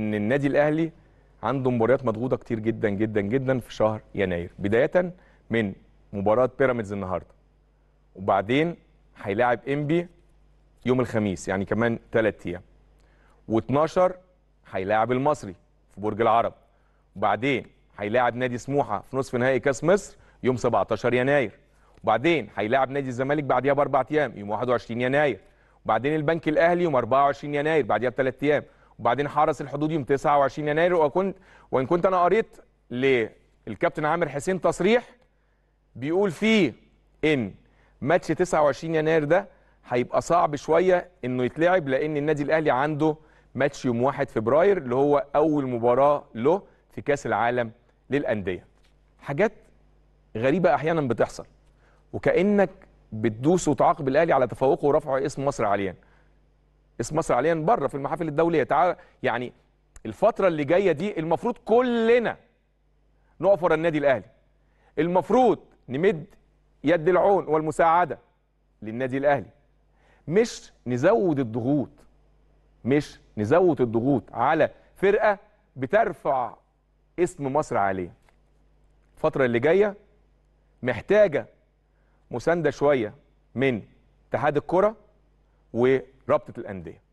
ان النادي الاهلي عنده مباريات مضغوطه كتير جدا جدا جدا في شهر يناير بدايه من مباراه بيراميدز النهارده وبعدين هيلاعب انبي يوم الخميس يعني كمان 3 ايام و12 هيلاعب المصري في برج العرب وبعدين هيلاعب نادي سموحه في نصف نهائي كاس مصر يوم 17 يناير وبعدين هيلاعب نادي الزمالك بعديها باربع ايام يوم 21 يناير وبعدين البنك الاهلي يوم 24 يناير بعديها بثلاث ايام وبعدين حرس الحدود يوم 29 يناير وكنت وان كنت انا قريت للكابتن عامر حسين تصريح بيقول فيه ان ماتش 29 يناير ده هيبقى صعب شويه انه يتلعب لان النادي الاهلي عنده ماتش يوم 1 فبراير اللي هو اول مباراه له في كاس العالم للانديه حاجات غريبه احيانا بتحصل وكانك بتدوس وتعاقب الاهلي على تفوقه ورفعه اسم مصر عاليا اسم مصر عليا بره في المحافل الدوليه تعال يعني الفتره اللي جايه دي المفروض كلنا نقف ورا النادي الاهلي المفروض نمد يد العون والمساعده للنادي الاهلي مش نزود الضغوط مش نزود الضغوط على فرقه بترفع اسم مصر عليا الفتره اللي جايه محتاجه مسانده شويه من اتحاد الكره و رابطه الانديه